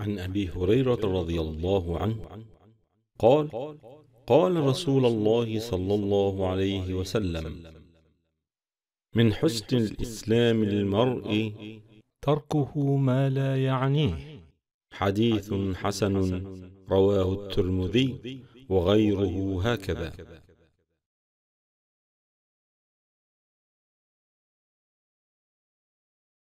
عن أبي هريرة رضي الله عنه قال قال رسول الله صلى الله عليه وسلم من حسن الإسلام للمرء تركه ما لا يعنيه حديث حسن رواه الترمذي وغيره هكذا